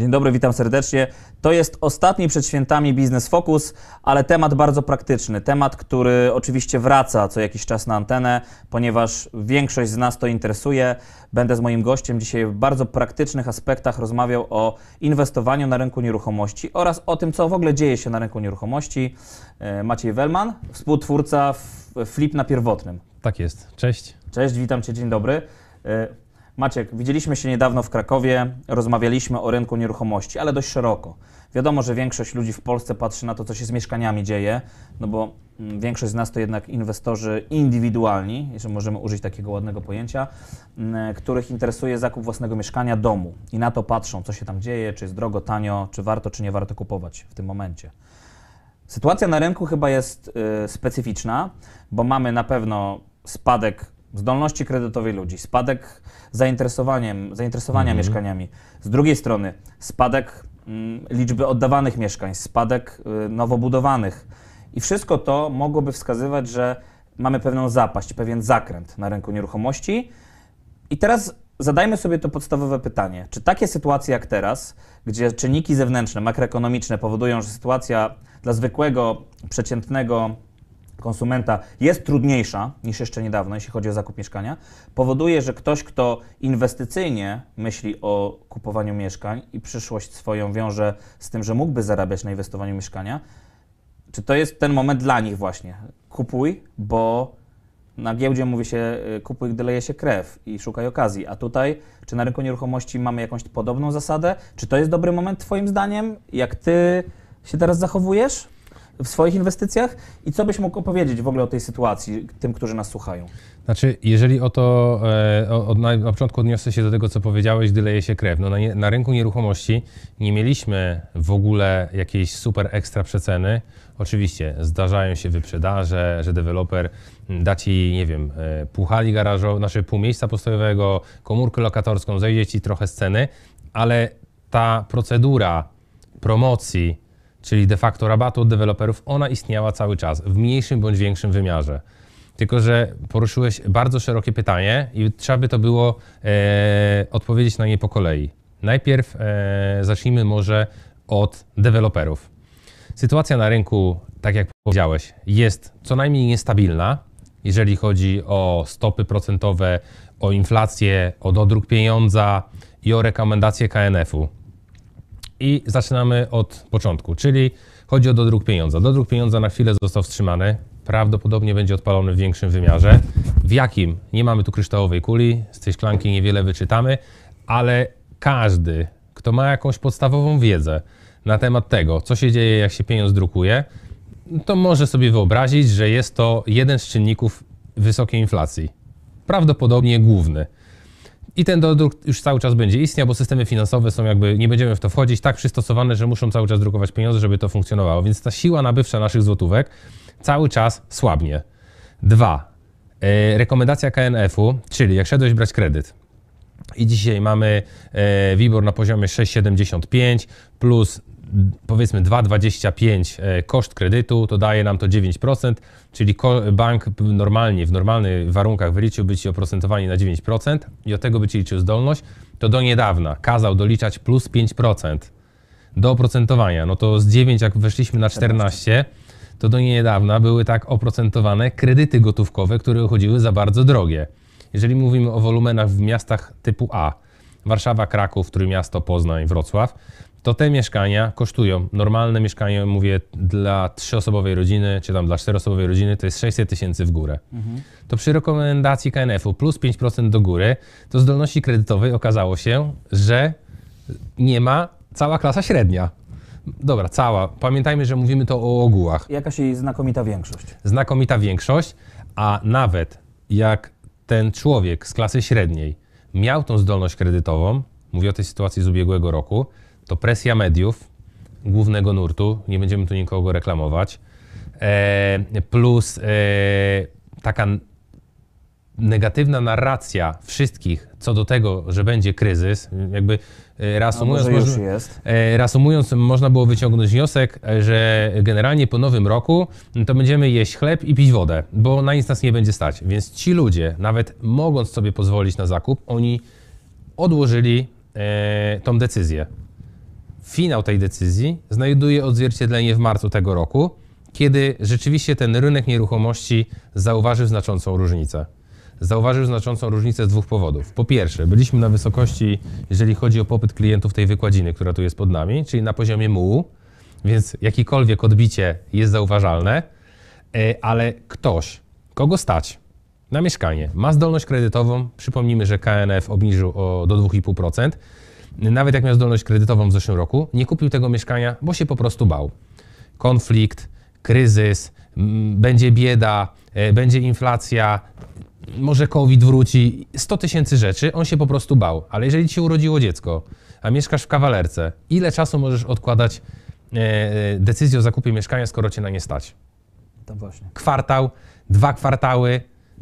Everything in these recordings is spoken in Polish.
Dzień dobry, witam serdecznie. To jest ostatni przed świętami Biznes Focus, ale temat bardzo praktyczny. Temat, który oczywiście wraca co jakiś czas na antenę, ponieważ większość z nas to interesuje. Będę z moim gościem dzisiaj w bardzo praktycznych aspektach rozmawiał o inwestowaniu na rynku nieruchomości oraz o tym, co w ogóle dzieje się na rynku nieruchomości. E, Maciej Welman, współtwórca Flip na Pierwotnym. Tak jest. Cześć. Cześć, witam Cię, dzień dobry. E, Maciek, widzieliśmy się niedawno w Krakowie, rozmawialiśmy o rynku nieruchomości, ale dość szeroko. Wiadomo, że większość ludzi w Polsce patrzy na to, co się z mieszkaniami dzieje, no bo mm, większość z nas to jednak inwestorzy indywidualni, jeżeli możemy użyć takiego ładnego pojęcia, mm, których interesuje zakup własnego mieszkania, domu i na to patrzą, co się tam dzieje, czy jest drogo, tanio, czy warto, czy nie warto kupować w tym momencie. Sytuacja na rynku chyba jest y, specyficzna, bo mamy na pewno spadek zdolności kredytowej ludzi, spadek zainteresowaniem, zainteresowania mhm. mieszkaniami, z drugiej strony spadek mm, liczby oddawanych mieszkań, spadek y, nowobudowanych. I wszystko to mogłoby wskazywać, że mamy pewną zapaść, pewien zakręt na rynku nieruchomości. I teraz zadajmy sobie to podstawowe pytanie. Czy takie sytuacje jak teraz, gdzie czynniki zewnętrzne, makroekonomiczne powodują, że sytuacja dla zwykłego, przeciętnego konsumenta jest trudniejsza niż jeszcze niedawno, jeśli chodzi o zakup mieszkania, powoduje, że ktoś, kto inwestycyjnie myśli o kupowaniu mieszkań i przyszłość swoją wiąże z tym, że mógłby zarabiać na inwestowaniu mieszkania, czy to jest ten moment dla nich właśnie? Kupuj, bo na giełdzie mówi się y, kupuj, gdy leje się krew i szukaj okazji. A tutaj, czy na rynku nieruchomości mamy jakąś podobną zasadę? Czy to jest dobry moment Twoim zdaniem? Jak Ty się teraz zachowujesz? w swoich inwestycjach i co byś mógł opowiedzieć w ogóle o tej sytuacji tym, którzy nas słuchają? Znaczy, jeżeli o to, e, o, na, na początku odniosę się do tego, co powiedziałeś, gdy leje się krew. No, na, na rynku nieruchomości nie mieliśmy w ogóle jakiejś super ekstra przeceny. Oczywiście zdarzają się wyprzedaże, że deweloper da ci, nie wiem, e, pół hali garażowej, znaczy pół miejsca postojowego, komórkę lokatorską, zejdzie ci trochę sceny, ale ta procedura promocji, czyli de facto rabatu od deweloperów, ona istniała cały czas w mniejszym bądź większym wymiarze. Tylko, że poruszyłeś bardzo szerokie pytanie i trzeba by to było e, odpowiedzieć na nie po kolei. Najpierw e, zacznijmy może od deweloperów. Sytuacja na rynku, tak jak powiedziałeś, jest co najmniej niestabilna, jeżeli chodzi o stopy procentowe, o inflację, o dodruk pieniądza i o rekomendacje KNF-u i zaczynamy od początku, czyli chodzi o dodruk pieniądza. Dodruk pieniądza na chwilę został wstrzymany, prawdopodobnie będzie odpalony w większym wymiarze. W jakim? Nie mamy tu kryształowej kuli, z tej szklanki niewiele wyczytamy, ale każdy, kto ma jakąś podstawową wiedzę na temat tego, co się dzieje, jak się pieniądz drukuje, to może sobie wyobrazić, że jest to jeden z czynników wysokiej inflacji. Prawdopodobnie główny. I ten dodruk już cały czas będzie istniał, bo systemy finansowe są jakby, nie będziemy w to wchodzić, tak przystosowane, że muszą cały czas drukować pieniądze, żeby to funkcjonowało. Więc ta siła nabywcza naszych złotówek cały czas słabnie. Dwa. E, rekomendacja KNF-u, czyli jak szedłeś brać kredyt, i dzisiaj mamy e, WIBOR na poziomie 6,75 plus powiedzmy 2,25 e, koszt kredytu, to daje nam to 9%, czyli bank normalnie, w normalnych warunkach wyliczyłby Ci oprocentowanie na 9% i od tego by Ci liczył zdolność, to do niedawna kazał doliczać plus 5% do oprocentowania. No to z 9, jak weszliśmy na 14, to do niedawna były tak oprocentowane kredyty gotówkowe, które uchodziły za bardzo drogie. Jeżeli mówimy o wolumenach w miastach typu A, Warszawa, Kraków, Trójmiasto, Poznań, Wrocław, to te mieszkania kosztują. Normalne mieszkanie, mówię, dla trzyosobowej rodziny, czy tam dla czteroosobowej rodziny, to jest 600 tysięcy w górę. Mhm. To przy rekomendacji KNF-u plus 5% do góry, to zdolności kredytowej okazało się, że nie ma cała klasa średnia. Dobra, cała. Pamiętajmy, że mówimy to o ogółach. Jakaś jej znakomita większość. Znakomita większość, a nawet jak ten człowiek z klasy średniej miał tą zdolność kredytową, mówię o tej sytuacji z ubiegłego roku, to presja mediów, głównego nurtu, nie będziemy tu nikogo reklamować, e, plus e, taka negatywna narracja wszystkich co do tego, że będzie kryzys, jakby e, reasumując, no można, e, reasumując można było wyciągnąć wniosek, że generalnie po nowym roku no to będziemy jeść chleb i pić wodę, bo na nic nas nie będzie stać. Więc ci ludzie, nawet mogąc sobie pozwolić na zakup, oni odłożyli e, tą decyzję finał tej decyzji znajduje odzwierciedlenie w marcu tego roku, kiedy rzeczywiście ten rynek nieruchomości zauważył znaczącą różnicę. Zauważył znaczącą różnicę z dwóch powodów. Po pierwsze, byliśmy na wysokości, jeżeli chodzi o popyt klientów tej wykładziny, która tu jest pod nami, czyli na poziomie mułu, więc jakiekolwiek odbicie jest zauważalne, e, ale ktoś, kogo stać na mieszkanie, ma zdolność kredytową, przypomnijmy, że KNF obniżył o, do 2,5%, nawet jak miał zdolność kredytową w zeszłym roku, nie kupił tego mieszkania, bo się po prostu bał. Konflikt, kryzys, będzie bieda, e, będzie inflacja, może COVID wróci, 100 tysięcy rzeczy, on się po prostu bał. Ale jeżeli ci się urodziło dziecko, a mieszkasz w kawalerce, ile czasu możesz odkładać e, e, decyzję o zakupie mieszkania, skoro cię na nie stać? To właśnie. Kwartał, dwa kwartały,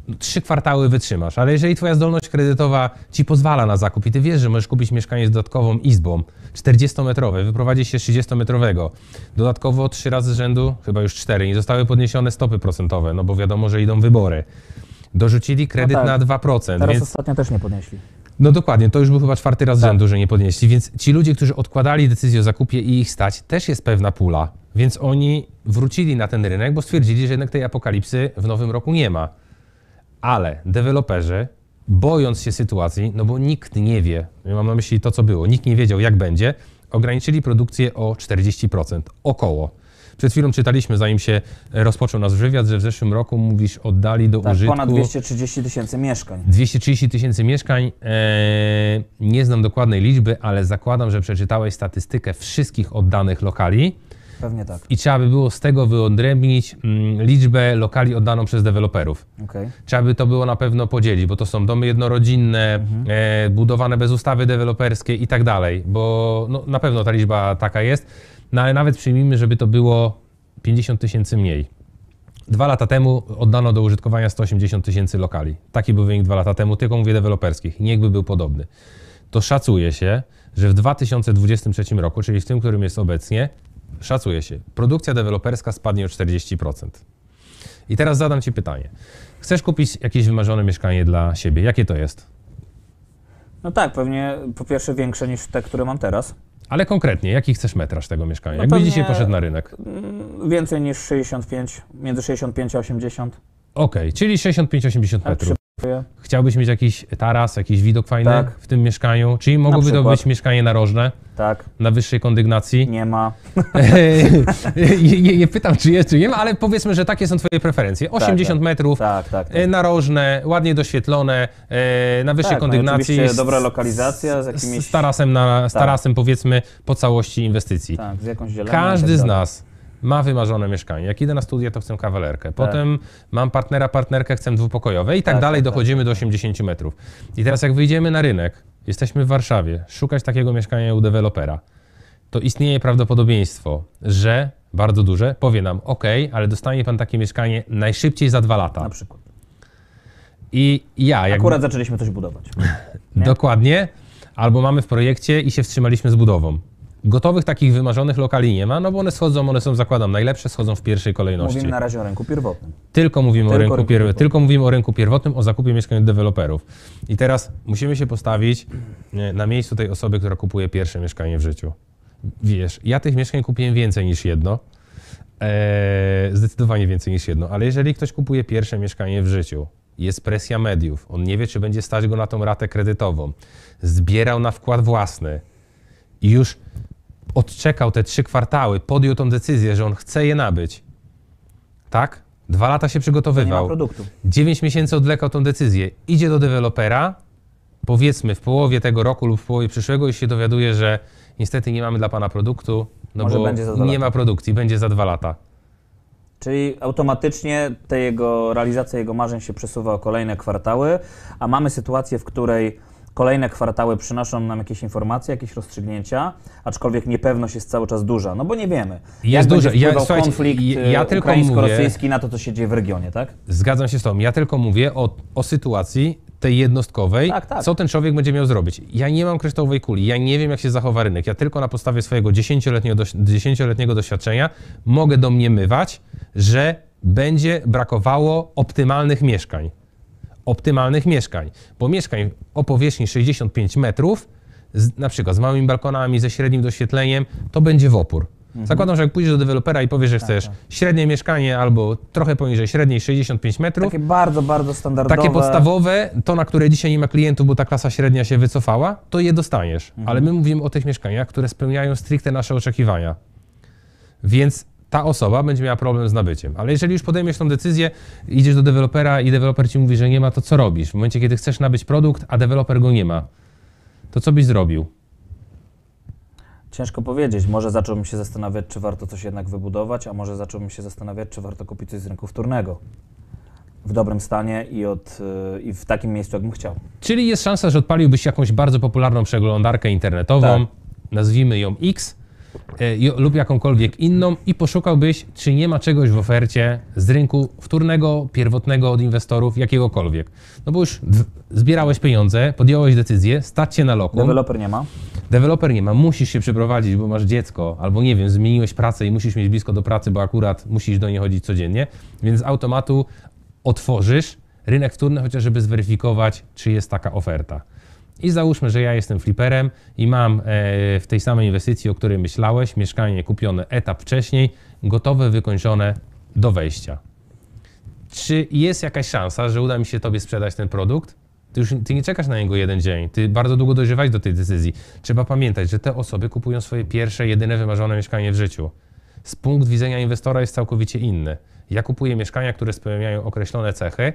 no, trzy kwartały wytrzymasz, ale jeżeli twoja zdolność kredytowa ci pozwala na zakup i ty wiesz, że możesz kupić mieszkanie z dodatkową izbą, 40-metrowe, wyprowadzi się 30-metrowego, dodatkowo trzy razy z rzędu, chyba już cztery, nie zostały podniesione stopy procentowe, no bo wiadomo, że idą wybory. Dorzucili kredyt no tak. na 2%. Teraz więc... ostatnio też nie podnieśli. No dokładnie, to już był chyba czwarty raz tak. rzędu, że nie podnieśli, więc ci ludzie, którzy odkładali decyzję o zakupie i ich stać, też jest pewna pula, więc oni wrócili na ten rynek, bo stwierdzili, że jednak tej apokalipsy w nowym roku nie ma ale deweloperzy, bojąc się sytuacji, no bo nikt nie wie, mam na myśli to, co było, nikt nie wiedział, jak będzie, ograniczyli produkcję o 40%, około. Przed chwilą czytaliśmy, zanim się e, rozpoczął nasz wywiad, że w zeszłym roku, mówisz, oddali do tak, użytku... ponad 230 tysięcy mieszkań. 230 tysięcy mieszkań. Eee, nie znam dokładnej liczby, ale zakładam, że przeczytałeś statystykę wszystkich oddanych lokali Pewnie tak. I trzeba by było z tego wyodrębnić mm, liczbę lokali oddaną przez deweloperów. Okay. Trzeba by to było na pewno podzielić, bo to są domy jednorodzinne, mhm. e, budowane bez ustawy deweloperskiej i tak dalej, bo no, na pewno ta liczba taka jest, no ale nawet przyjmijmy, żeby to było 50 tysięcy mniej. Dwa lata temu oddano do użytkowania 180 tysięcy lokali. Taki był wynik dwa lata temu, tylko mówię deweloperskich. Niechby był podobny. To szacuje się, że w 2023 roku, czyli w tym, którym jest obecnie, szacuje się, produkcja deweloperska spadnie o 40%. I teraz zadam Ci pytanie. Chcesz kupić jakieś wymarzone mieszkanie dla siebie? Jakie to jest? No tak, pewnie po pierwsze większe niż te, które mam teraz. Ale konkretnie, jaki chcesz metraż tego mieszkania? No Jakbyś dzisiaj poszedł na rynek? Więcej niż 65, między 65 a 80. Okej, okay, czyli 65-80 metrów. Chciałbyś mieć jakiś taras, jakiś widok fajny Tak. w tym mieszkaniu, czyli mogłoby to być mieszkanie narożne Tak, na wyższej kondygnacji. nie ma. nie, nie, nie pytam, czy jest, czy nie ma, ale powiedzmy, że takie są twoje preferencje. 80 tak, tak. metrów, Tak, tak. tak. E, narożne, ładnie doświetlone, e, na wyższej tak, kondygnacji. No i dobra lokalizacja z jakimiś... z tarasem, na, z tarasem powiedzmy po całości inwestycji. Tak, z jakąś zieloną. Każdy z nas ma wymarzone mieszkanie. Jak idę na studia, to chcę kawalerkę. Potem mam partnera, partnerkę, chcę dwupokojowe i tak, Tak, dalej tak, tak. dochodzimy do 80 metrów. I teraz jak wyjdziemy na rynek, jesteśmy w Warszawie, szukać takiego mieszkania u dewelopera, to istnieje prawdopodobieństwo, że bardzo duże, powie nam, ok, ale dostanie pan takie mieszkanie najszybciej za dwa lata. Na przykład. I ja, jak Akurat zaczęliśmy coś budować. dokładnie, albo mamy w projekcie i się wstrzymaliśmy z budową gotowych takich wymarzonych lokali nie ma, no bo one schodzą, one są, zakładam, najlepsze, schodzą w pierwszej kolejności. Mówimy na razie o rynku pierwotnym. Tylko mówimy, tylko o, rynku, rynku pierwotnym. tylko mówimy o rynku pierwotnym, o zakupie mieszkań od deweloperów. I teraz musimy się postawić na miejscu tej osoby, która kupuje pierwsze mieszkanie w życiu. Wiesz, ja tych mieszkań kupiłem więcej niż jedno, eee, zdecydowanie więcej niż jedno, ale jeżeli ktoś kupuje pierwsze mieszkanie w życiu, jest presja mediów, on nie wie, czy będzie stać go na tą ratę kredytową, zbierał na wkład własny i już odczekał te trzy kwartały, podjął tą decyzję, że on chce je nabyć, tak? Dwa lata się przygotowywał. Dziewięć miesięcy odlekał tą decyzję. Idzie do dewelopera, powiedzmy w połowie tego roku lub w połowie przyszłego i się dowiaduje, że niestety nie mamy dla pana produktu, no Może bo będzie za dwa nie lata. ma produkcji, będzie za dwa lata. Czyli automatycznie te jego, realizacja jego marzeń się przesuwa o kolejne kwartały, a mamy sytuację, w której Kolejne kwartały przynoszą nam jakieś informacje, jakieś rozstrzygnięcia, aczkolwiek niepewność jest cały czas duża, no bo nie wiemy. Jest duża. Ja, konflikt ja, ukraińsko-rosyjski na to, co się dzieje w regionie, tak? Zgadzam się z Tobą. Ja tylko mówię o, o sytuacji tej jednostkowej, tak, tak. co ten człowiek będzie miał zrobić. Ja nie mam kryształowej kuli, ja nie wiem, jak się zachowa rynek. Ja tylko na podstawie swojego dziesięcioletniego, dziesięcioletniego doświadczenia mogę domniemywać, że będzie brakowało optymalnych mieszkań optymalnych mieszkań, bo mieszkań o powierzchni 65 metrów, z, na przykład z małymi balkonami, ze średnim doświetleniem, to będzie w opór. Mhm. Zakładam, że jak pójdziesz do dewelopera i powiesz, że tak, chcesz tak. średnie mieszkanie albo trochę poniżej średniej 65 metrów. Takie bardzo, bardzo standardowe. Takie podstawowe, to na które dzisiaj nie ma klientów, bo ta klasa średnia się wycofała, to je dostaniesz. Mhm. Ale my mówimy o tych mieszkaniach, które spełniają stricte nasze oczekiwania. Więc ta osoba będzie miała problem z nabyciem. Ale jeżeli już podejmiesz tą decyzję, idziesz do dewelopera i deweloper ci mówi, że nie ma, to co robisz? W momencie, kiedy chcesz nabyć produkt, a deweloper go nie ma, to co byś zrobił? Ciężko powiedzieć. Może zacząłbym się zastanawiać, czy warto coś jednak wybudować, a może zacząłbym się zastanawiać, czy warto kupić coś z rynku wtórnego w dobrym stanie i, od, y, i w takim miejscu, jakbym chciał. Czyli jest szansa, że odpaliłbyś jakąś bardzo popularną przeglądarkę internetową, tak. nazwijmy ją X, E, lub jakąkolwiek inną i poszukałbyś, czy nie ma czegoś w ofercie z rynku wtórnego, pierwotnego od inwestorów, jakiegokolwiek. No bo już zbierałeś pieniądze, podjąłeś decyzję, stać się na lokum. Deweloper nie ma. Deweloper nie ma, musisz się przeprowadzić, bo masz dziecko, albo nie wiem, zmieniłeś pracę i musisz mieć blisko do pracy, bo akurat musisz do niej chodzić codziennie, więc z automatu otworzysz rynek wtórny, chociażby zweryfikować, czy jest taka oferta. I załóżmy, że ja jestem fliperem i mam e, w tej samej inwestycji, o której myślałeś, mieszkanie kupione etap wcześniej, gotowe, wykończone do wejścia. Czy jest jakaś szansa, że uda mi się Tobie sprzedać ten produkt? Ty już ty nie czekasz na niego jeden dzień, ty bardzo długo dojrzewasz do tej decyzji. Trzeba pamiętać, że te osoby kupują swoje pierwsze, jedyne wymarzone mieszkanie w życiu. Z punktu widzenia inwestora jest całkowicie inny. Ja kupuję mieszkania, które spełniają określone cechy,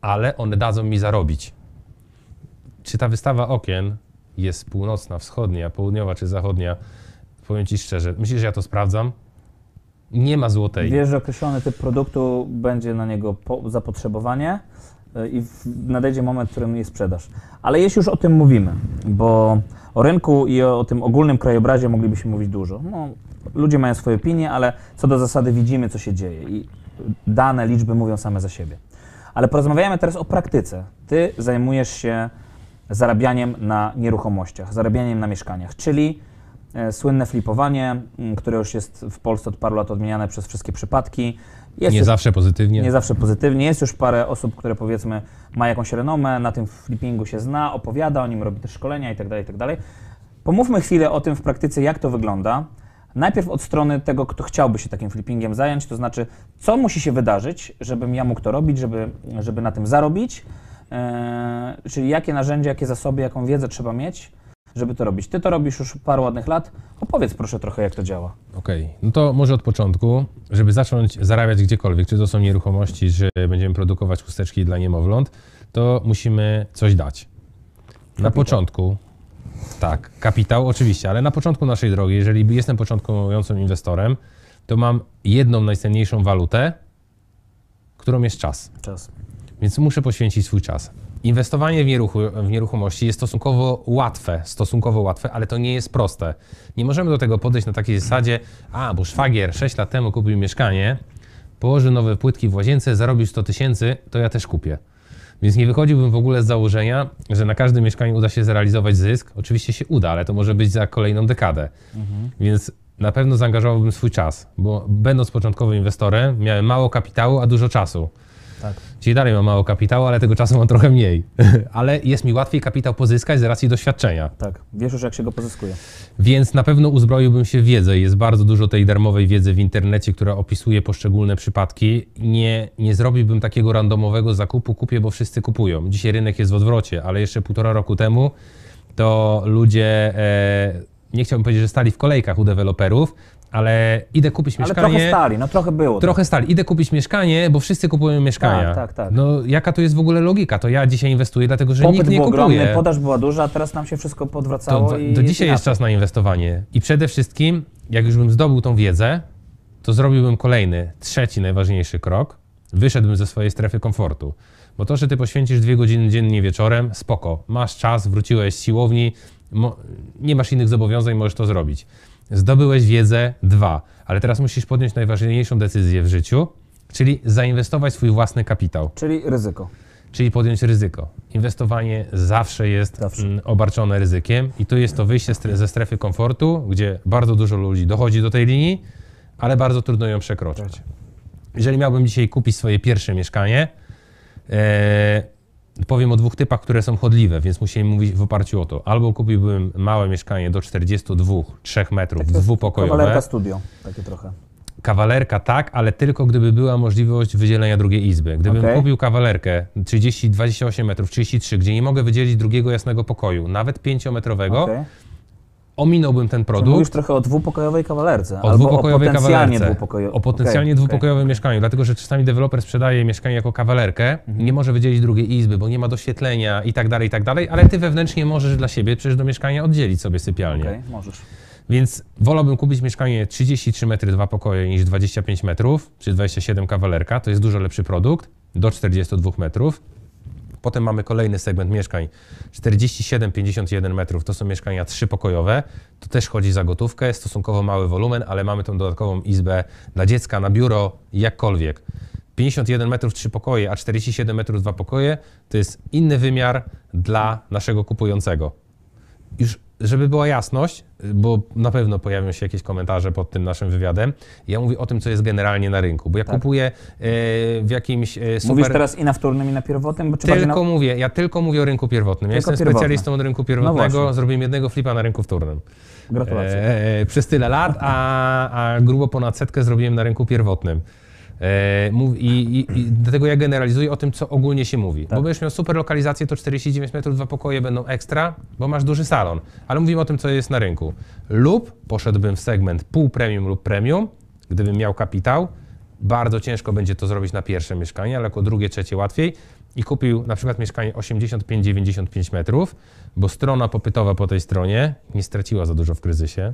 ale one dadzą mi zarobić czy ta wystawa okien jest północna, wschodnia, południowa czy zachodnia, powiem ci szczerze, myślisz, że ja to sprawdzam? Nie ma złotej. Wiesz, że określony typ produktu będzie na niego zapotrzebowanie y, i nadejdzie moment, w którym je sprzedasz. Ale jeśli już o tym mówimy, bo o rynku i o tym ogólnym krajobrazie moglibyśmy mówić dużo. No, ludzie mają swoje opinie, ale co do zasady widzimy, co się dzieje i dane liczby mówią same za siebie. Ale porozmawiamy teraz o praktyce. Ty zajmujesz się zarabianiem na nieruchomościach, zarabianiem na mieszkaniach, czyli e, słynne flipowanie, które już jest w Polsce od paru lat odmieniane przez wszystkie przypadki. Jest nie już, zawsze pozytywnie. Nie zawsze pozytywnie. Jest już parę osób, które powiedzmy ma jakąś renomę, na tym flippingu się zna, opowiada o nim, robi też szkolenia itd., tak itd. Tak Pomówmy chwilę o tym w praktyce, jak to wygląda. Najpierw od strony tego, kto chciałby się takim flippingiem zająć, to znaczy, co musi się wydarzyć, żebym ja mógł to robić, żeby, żeby na tym zarobić, E, czyli jakie narzędzia, jakie zasoby, jaką wiedzę trzeba mieć, żeby to robić. Ty to robisz już parę ładnych lat. Opowiedz proszę trochę, jak to działa. Okej, okay. no to może od początku, żeby zacząć zarabiać gdziekolwiek, czy to są nieruchomości, czy będziemy produkować chusteczki dla niemowląt, to musimy coś dać. Na początku, tak, kapitał oczywiście, ale na początku naszej drogi, jeżeli jestem początkującym inwestorem, to mam jedną najcenniejszą walutę, którą jest czas. Czas więc muszę poświęcić swój czas. Inwestowanie w, nieruchu, w, nieruchomości jest stosunkowo łatwe, stosunkowo łatwe, ale to nie jest proste. Nie możemy do tego podejść na takiej zasadzie, a bo szwagier 6 lat temu kupił mieszkanie, położył nowe płytki w łazience, zarobił 100 tysięcy, to ja też kupię. Więc nie wychodziłbym w ogóle z założenia, że na każdym mieszkaniu uda się zrealizować zysk. Oczywiście się uda, ale to może być za kolejną dekadę. Mhm. Więc na pewno zaangażowałbym swój czas, bo będąc początkowym inwestorem, miałem mało kapitału, a dużo czasu. Tak. Czyli dalej mam mało kapitału, ale tego czasu mam trochę mniej. ale jest mi łatwiej kapitał pozyskać z racji doświadczenia. Tak, wiesz już jak się go pozyskuje. Więc na pewno uzbroiłbym się w wiedzę. Jest bardzo dużo tej darmowej wiedzy w internecie, która opisuje poszczególne przypadki. Nie, nie zrobiłbym takiego randomowego zakupu, kupię, bo wszyscy kupują. Dzisiaj rynek jest w odwrocie, ale jeszcze półtora roku temu to ludzie... E, nie chciałbym powiedzieć, że stali w kolejkach u deweloperów, ale idę kupić mieszkanie. Ale trochę stali, no trochę było. Tak. Trochę tak. stali. Idę kupić mieszkanie, bo wszyscy kupują mieszkania. Tak, tak, tak. No jaka to jest w ogóle logika? To ja dzisiaj inwestuję, dlatego że Popyt nikt nie był kupuje. Ogromny, podaż była duża, a teraz nam się wszystko podwracało. To, i do dzisiaj jest czas na inwestowanie. I przede wszystkim, jak już bym zdobył tą wiedzę, to zrobiłbym kolejny, trzeci najważniejszy krok. Wyszedłbym ze swojej strefy komfortu. Bo to, że ty poświęcisz dwie godziny dziennie wieczorem, spoko, masz czas, wróciłeś z siłowni, nie masz innych zobowiązań, możesz to zrobić Zdobyłeś wiedzę dwa, ale teraz musisz podjąć najważniejszą decyzję w życiu, czyli zainwestować swój własny kapitał. Czyli ryzyko. Czyli podjąć ryzyko. Inwestowanie zawsze jest zawsze. Mm, obarczone ryzykiem, i tu jest to wyjście ze strefy komfortu, gdzie bardzo dużo ludzi dochodzi do tej linii, ale bardzo trudno ją przekroczyć. Tak. Jeżeli miałbym dzisiaj kupić swoje pierwsze mieszkanie, e, powiem o dwóch typach, które są chodliwe, więc musieli mówić w oparciu o to. Albo kupiłbym małe mieszkanie do 42-3 metrów, tak dwupokojowe. Kawalerka studio, takie trochę. Kawalerka tak, ale tylko gdyby była możliwość wydzielenia drugiej izby. Gdybym okay. kupił kawalerkę 30, 28 metrów, 33, gdzie nie mogę wydzielić drugiego jasnego pokoju, nawet 5-metrowego, okay ominąłbym ten produkt. Mówisz trochę o dwupokojowej kawalerce. O dwupokojowej o kawalerce. Dwupokojo... O potencjalnie okay, dwupokojowym okay. mieszkaniu, dlatego że czasami deweloper sprzedaje mieszkanie jako kawalerkę, mhm. nie może wydzielić drugiej izby, bo nie ma doświetlenia i tak dalej, i tak dalej, ale ty wewnętrznie możesz dla siebie przecież do mieszkania oddzielić sobie sypialnię. okay, możesz. Więc wolałbym kupić mieszkanie 33 metry, dwa pokoje niż 25 metrów, czy 27 kawalerka, to jest dużo lepszy produkt, do 42 metrów Potem mamy kolejny segment mieszkań 47-51 metrów, to są mieszkania trzypokojowe, to też chodzi za gotówkę, stosunkowo mały wolumen, ale mamy tą dodatkową izbę dla dziecka, na biuro, jakkolwiek. 51 metrów trzy pokoje, a 47 metrów dwa pokoje to jest inny wymiar dla naszego kupującego. Już żeby była jasność, bo na pewno pojawią się jakieś komentarze pod tym naszym wywiadem, ja mówię o tym, co jest generalnie na rynku, bo ja tak. kupuję e, w jakimś e, super... Mówisz teraz i na wtórnym, i na pierwotnym? Bo tylko na... mówię, ja tylko mówię o rynku pierwotnym. Ja jestem pierwotne. specjalistą od rynku no pierwotnego, no zrobiłem jednego flipa na rynku wtórnym. Gratulacje. E, e, przez tyle lat, a, a grubo ponad setkę zrobiłem na rynku pierwotnym. E, I, i, I, dlatego ja generalizuję o tym, co ogólnie się mówi. Tak. Bo będziesz miał super lokalizację, to 49 metrów, dwa pokoje będą ekstra, bo masz duży salon. Ale mówimy o tym, co jest na rynku. Lub poszedłbym w segment pół premium lub premium, gdybym miał kapitał. Bardzo ciężko będzie to zrobić na pierwsze mieszkanie, ale jako drugie, trzecie łatwiej. I kupił na przykład mieszkanie 85-95 metrów, bo strona popytowa po tej stronie nie straciła za dużo w kryzysie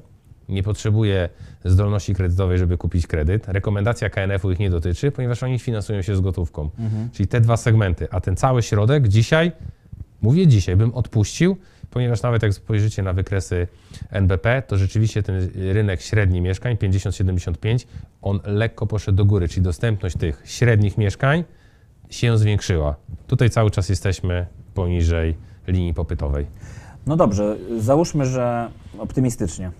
nie potrzebuje zdolności kredytowej, żeby kupić kredyt. Rekomendacja KNF-u ich nie dotyczy, ponieważ oni finansują się z gotówką. Mhm. Czyli te dwa segmenty. A ten cały środek dzisiaj, mówię dzisiaj, bym odpuścił, ponieważ nawet jak spojrzycie na wykresy NBP, to rzeczywiście ten rynek średni mieszkań 50-75, on lekko poszedł do góry, czyli dostępność tych średnich mieszkań się zwiększyła. Tutaj cały czas jesteśmy poniżej linii popytowej. No dobrze, załóżmy, że optymistycznie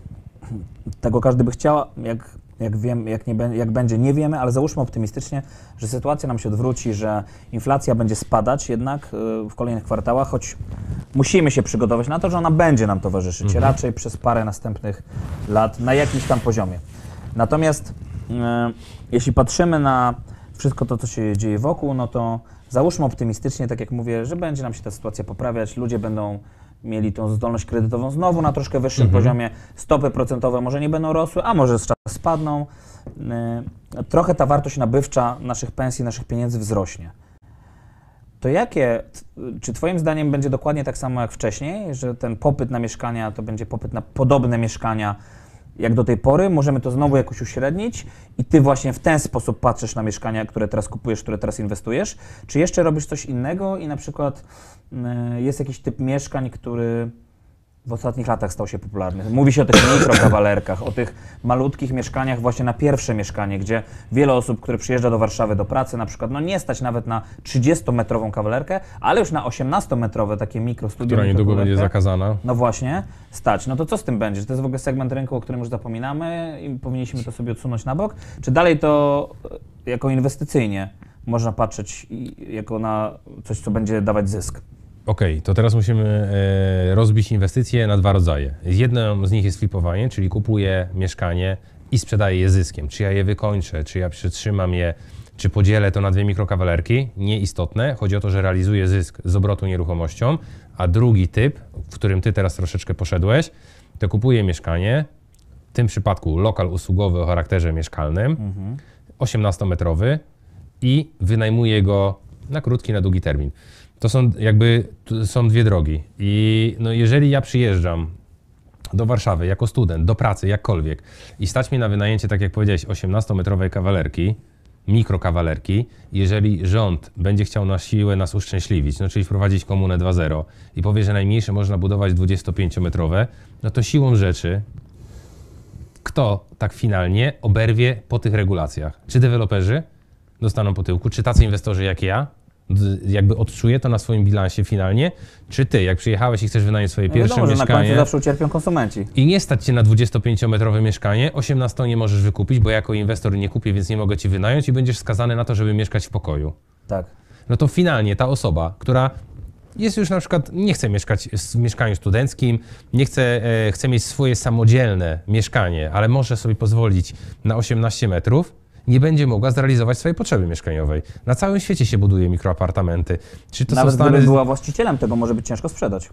tego każdy by chciał, jak, jak, wiem, jak, nie, jak będzie, nie wiemy, ale załóżmy optymistycznie, że sytuacja nam się odwróci, że inflacja będzie spadać jednak y, w kolejnych kwartałach, choć musimy się przygotować na to, że ona będzie nam towarzyszyć mhm. raczej przez parę następnych lat na jakimś tam poziomie. Natomiast y, jeśli patrzymy na wszystko to, co się dzieje wokół, no to załóżmy optymistycznie, tak jak mówię, że będzie nam się ta sytuacja poprawiać, ludzie będą mieli tą zdolność kredytową znowu na troszkę wyższym mhm. poziomie. Stopy procentowe może nie będą rosły, a może z czasem spadną. Y, trochę ta wartość nabywcza naszych pensji, naszych pieniędzy wzrośnie. To jakie, czy Twoim zdaniem będzie dokładnie tak samo jak wcześniej, że ten popyt na mieszkania to będzie popyt na podobne mieszkania jak do tej pory, możemy to znowu jakoś uśrednić i ty właśnie w ten sposób patrzysz na mieszkania, które teraz kupujesz, które teraz inwestujesz? Czy jeszcze robisz coś innego i na przykład mm, jest jakiś typ mieszkań, który w ostatnich latach stał się popularny. Mówi się o tych mikrokawalerkach, o tych malutkich mieszkaniach właśnie na pierwsze mieszkanie, gdzie wiele osób, które przyjeżdża do Warszawy do pracy na przykład, no nie stać nawet na 30-metrową kawalerkę, ale już na 18-metrowe takie mikrostudio. Która niedługo będzie zakazana. No właśnie, stać. No to co z tym będzie? Czy to jest w ogóle segment rynku, o którym już zapominamy i powinniśmy to sobie odsunąć na bok? Czy dalej to e, jako inwestycyjnie można patrzeć jako na coś, co będzie dawać zysk? Okej, okay, to teraz musimy e, rozbić inwestycje na dwa rodzaje. Jedną z nich jest flipowanie, czyli kupuję mieszkanie i sprzedaję je zyskiem. Czy ja je wykończę, czy ja przytrzymam je, czy podzielę to na dwie mikrokawalerki? Nieistotne. Chodzi o to, że realizuję zysk z obrotu nieruchomością. A drugi typ, w którym ty teraz troszeczkę poszedłeś, to kupuję mieszkanie, w tym przypadku lokal usługowy o charakterze mieszkalnym, mhm. 18-metrowy i wynajmuję go na krótki, na długi termin to są jakby to są dwie drogi. I no jeżeli ja przyjeżdżam do Warszawy jako student, do pracy, jakkolwiek i stać mi na wynajęcie, tak jak powiedziałeś, 18-metrowej kawalerki, mikrokawalerki, jeżeli rząd będzie chciał na siłę nas uszczęśliwić, no czyli wprowadzić komunę 2.0 i powie, że najmniejsze można budować 25-metrowe, no to siłą rzeczy kto tak finalnie oberwie po tych regulacjach? Czy deweloperzy dostaną po tyłku, czy tacy inwestorzy jak ja, jakby odczuje to na swoim bilansie finalnie, czy ty, jak przyjechałeś i chcesz wynająć swoje no pierwsze wiadomo, mieszkanie... na końcu zawsze ucierpią konsumenci. I nie stać cię na 25-metrowe mieszkanie, 18 nie możesz wykupić, bo jako inwestor nie kupię, więc nie mogę ci wynająć i będziesz skazany na to, żeby mieszkać w pokoju. Tak. No to finalnie ta osoba, która jest już na przykład, nie chce mieszkać w mieszkaniu studenckim, nie chce, e, chce mieć swoje samodzielne mieszkanie, ale może sobie pozwolić na 18 metrów, nie będzie mogła zrealizować swojej potrzeby mieszkaniowej. Na całym świecie się buduje mikroapartamenty. Czy to Nawet są gdyby była właścicielem tego, może być ciężko sprzedać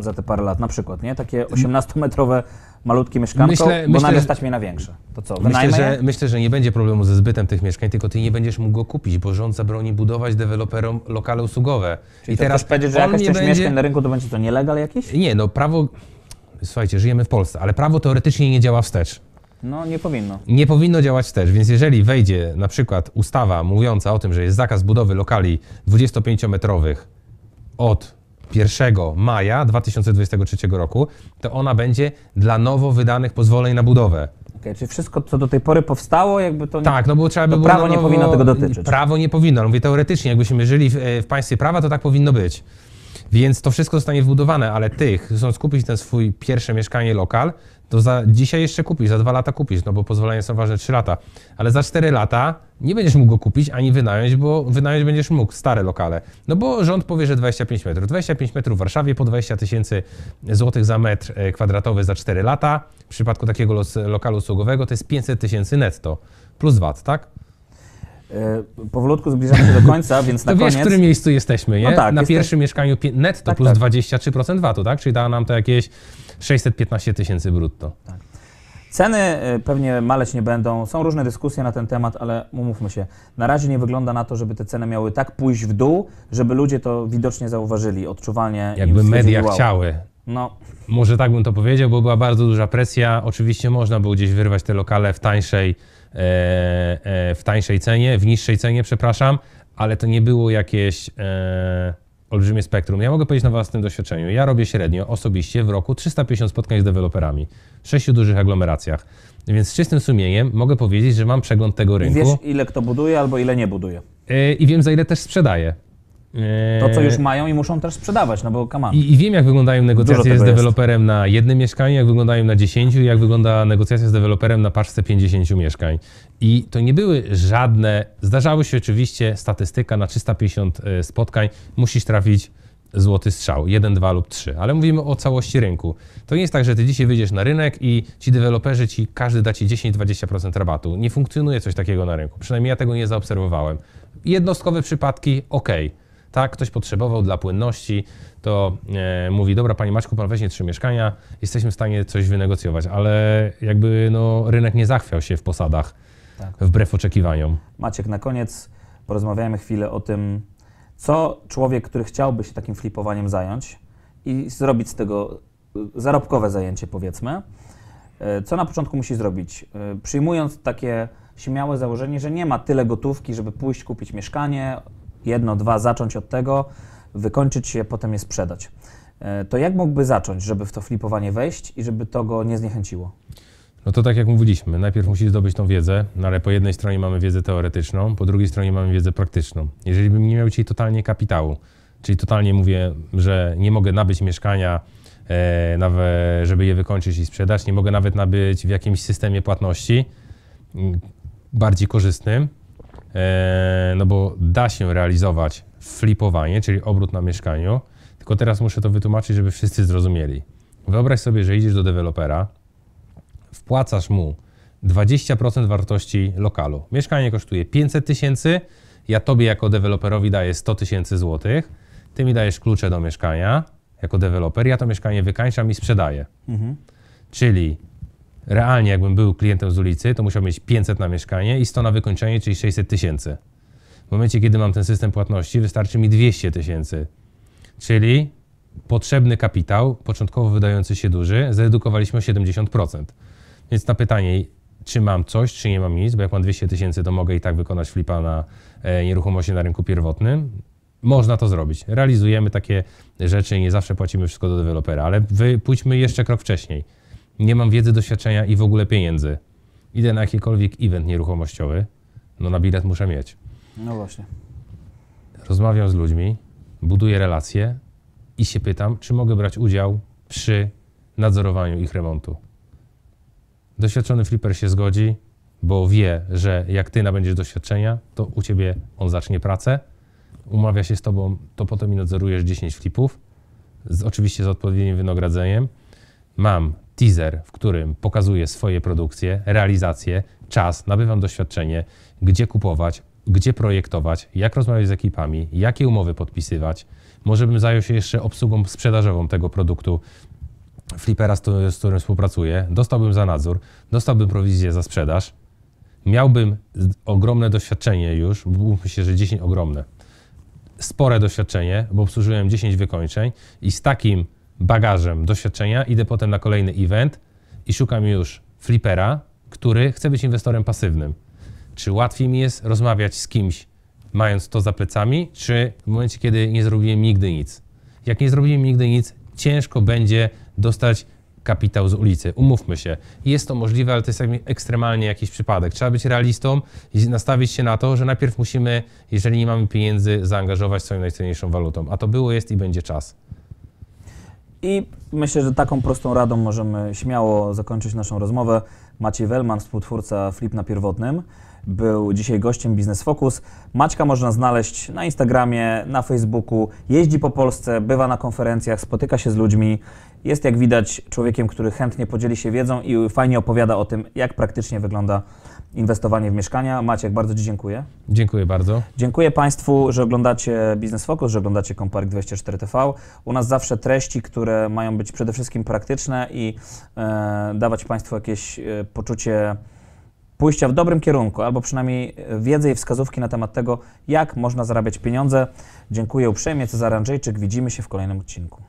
za te parę lat na przykład, nie? Takie 18-metrowe malutkie mieszkanko, myślę, bo myślę, nagle stać mnie na większe. To co, myślę że, myślę, że nie będzie problemu ze zbytem tych mieszkań, tylko ty nie będziesz mógł go kupić, bo rząd zabroni budować deweloperom lokale usługowe. Czyli I teraz powiedzieć, że jakaś część będzie... mieszkań na rynku to będzie to nielegal jakiś? Nie, no prawo... Słuchajcie, żyjemy w Polsce, ale prawo teoretycznie nie działa wstecz. No nie powinno. Nie powinno działać też, więc jeżeli wejdzie na przykład ustawa mówiąca o tym, że jest zakaz budowy lokali 25-metrowych od 1 maja 2023 roku, to ona będzie dla nowo wydanych pozwoleń na budowę. Okay, czyli wszystko, co do tej pory powstało, jakby to nie, Tak, no bo trzeba by było. Prawo nowo, nie powinno tego dotyczyć. Prawo nie powinno. No mówię teoretycznie, jakbyśmy żyli w, e, w państwie prawa, to tak powinno być. Więc to wszystko zostanie wbudowane, ale tych, chcąc kupić ten swój pierwsze mieszkanie, lokal, to za dzisiaj jeszcze kupisz, za dwa lata kupisz, no bo pozwolenia są ważne trzy lata. Ale za cztery lata nie będziesz mógł go kupić ani wynająć, bo wynająć będziesz mógł stare lokale. No bo rząd powie, że 25 metrów. 25 metrów w Warszawie po 20 tysięcy złotych za metr e, kwadratowy za 4 lata. W przypadku takiego lokalu usługowego to jest 500 tysięcy netto. Plus VAT, tak? E, powolutku zbliżamy się do końca, więc na to koniec... wiesz, w którym miejscu jesteśmy, nie? No tak, na jesteś... pierwszym mieszkaniu netto tak, plus tak. 23% VAT-u, tak? Czyli da nam to jakieś 615 tysięcy brutto. Tak. Ceny e, pewnie maleć nie będą. Są różne dyskusje na ten temat, ale umówmy się. Na razie nie wygląda na to, żeby te ceny miały tak pójść w dół, żeby ludzie to widocznie zauważyli, odczuwalnie. Jakby media wow. chciały, no. Może tak bym to powiedział, bo była bardzo duża presja. Oczywiście można było gdzieś wyrwać te lokale w tańszej, e, e, w tańszej cenie, w niższej cenie, przepraszam, ale to nie było jakieś e, olbrzymie spektrum. Ja mogę powiedzieć na własnym doświadczeniu. Ja robię średnio osobiście w roku 350 spotkań z deweloperami w sześciu dużych aglomeracjach. Więc z czystym sumieniem mogę powiedzieć, że mam przegląd tego rynku. I wiesz, ile kto buduje albo ile nie buduje. E, I wiem, za ile też sprzedaje. E, to, co już mają i muszą też sprzedawać, no bo kaman. I, I, wiem, jak wyglądają negocjacje z deweloperem jest. na jednym mieszkaniu, jak wyglądają na 10, jak wygląda negocjacja z deweloperem na paczce 50 mieszkań. I to nie były żadne, zdarzały się oczywiście statystyka na 350 e, spotkań, musisz trafić złoty strzał, jeden, dwa lub trzy, ale mówimy o całości rynku. To nie jest tak, że ty dzisiaj wyjdziesz na rynek i ci deweloperzy ci, każdy da ci 10-20% rabatu. Nie funkcjonuje coś takiego na rynku, przynajmniej ja tego nie zaobserwowałem. Jednostkowe przypadki, ok tak, ktoś potrzebował dla płynności, to e, mówi, dobra Panie Maćku, Pan weźmie trzy mieszkania, jesteśmy w stanie coś wynegocjować, ale jakby no, rynek nie zachwiał się w posadach, tak. wbrew oczekiwaniom. Maciek, na koniec porozmawiajmy chwilę o tym, co człowiek, który chciałby się takim flipowaniem zająć i zrobić z tego y, zarobkowe zajęcie, powiedzmy, e, co na początku musi zrobić? E, przyjmując takie śmiałe założenie, że nie ma tyle gotówki, żeby pójść kupić mieszkanie, jedno, dwa, zacząć od tego, wykończyć się, potem je sprzedać. E, to jak mógłby zacząć, żeby w to flipowanie wejść i żeby to go nie zniechęciło? No to tak jak mówiliśmy, najpierw musi zdobyć tą wiedzę, no ale po jednej stronie mamy wiedzę teoretyczną, po drugiej stronie mamy wiedzę praktyczną. Jeżeli bym nie miał dzisiaj totalnie kapitału, czyli totalnie mówię, że nie mogę nabyć mieszkania, e, żeby je wykończyć i sprzedać, nie mogę nawet nabyć w jakimś systemie płatności mm, bardziej korzystnym, E, no bo da się realizować flipowanie, czyli obrót na mieszkaniu, tylko teraz muszę to wytłumaczyć, żeby wszyscy zrozumieli. Wyobraź sobie, że idziesz do dewelopera, wpłacasz mu 20% wartości lokalu. Mieszkanie kosztuje 500 tysięcy, ja tobie jako deweloperowi daję 100 tysięcy złotych, ty mi dajesz klucze do mieszkania jako deweloper, ja to mieszkanie wykańczam i sprzedaję. Mhm. Czyli realnie jakbym był klientem z ulicy, to musiał mieć 500 na mieszkanie i 100 na wykończenie, czyli 600 tysięcy. W momencie, kiedy mam ten system płatności, wystarczy mi 200 tysięcy. Czyli potrzebny kapitał, początkowo wydający się duży, zredukowaliśmy o 70%. Więc na pytanie, czy mam coś, czy nie mam nic, bo jak mam 200 tysięcy, to mogę i tak wykonać flipa na e, nieruchomości na rynku pierwotnym. Można to zrobić. Realizujemy takie rzeczy, nie zawsze płacimy wszystko do dewelopera, ale wy, pójdźmy jeszcze krok wcześniej nie mam wiedzy, doświadczenia i w ogóle pieniędzy, idę na jakikolwiek event nieruchomościowy, no na bilet muszę mieć. No właśnie. Rozmawiam z ludźmi, buduję relacje i się pytam, czy mogę brać udział przy nadzorowaniu ich remontu. Doświadczony flipper się zgodzi, bo wie, że jak ty nabędziesz doświadczenia, to u ciebie on zacznie pracę, umawia się z tobą, to potem i nadzorujesz 10 flipów, z, oczywiście z odpowiednim wynagrodzeniem. Mam teaser, w którym pokazuję swoje produkcje, realizację, czas, nabywam doświadczenie, gdzie kupować, gdzie projektować, jak rozmawiać z ekipami, jakie umowy podpisywać. Może bym zajął się jeszcze obsługą sprzedażową tego produktu, flipera, z, którym współpracuję. Dostałbym za nadzór, dostałbym prowizję za sprzedaż. Miałbym ogromne doświadczenie już, myślę, że 10 ogromne. Spore doświadczenie, bo obsłużyłem 10 wykończeń i z takim bagażem doświadczenia, idę potem na kolejny event i szukam już flipera, który chce być inwestorem pasywnym. Czy łatwiej mi jest rozmawiać z kimś, mając to za plecami, czy w momencie, kiedy nie zrobiłem nigdy nic? Jak nie zrobiłem nigdy nic, ciężko będzie dostać kapitał z ulicy. Umówmy się, jest to możliwe, ale to jest ekstremalnie jakiś przypadek. Trzeba być realistą i nastawić się na to, że najpierw musimy, jeżeli nie mamy pieniędzy, zaangażować swoją najcenniejszą walutą. A to było, jest i będzie czas. I myślę, że taką prostą radą możemy śmiało zakończyć naszą rozmowę. Maciej Wellman, współtwórca Flip na Pierwotnym, był dzisiaj gościem Business Focus. Maćka można znaleźć na Instagramie, na Facebooku, jeździ po Polsce, bywa na konferencjach, spotyka się z ludźmi. Jest jak widać człowiekiem, który chętnie podzieli się wiedzą i fajnie opowiada o tym, jak praktycznie wygląda inwestowanie w mieszkania. Maciek, bardzo Ci dziękuję. Dziękuję bardzo. Dziękuję Państwu, że oglądacie Biznes Focus, że oglądacie Komparik 24 TV. U nas zawsze treści, które mają być przede wszystkim praktyczne i e, dawać Państwu jakieś e, poczucie pójścia w dobrym kierunku, albo przynajmniej wiedzę i wskazówki na temat tego, jak można zarabiać pieniądze. Dziękuję uprzejmie, Cezary Andrzejczyk. Widzimy się w kolejnym odcinku.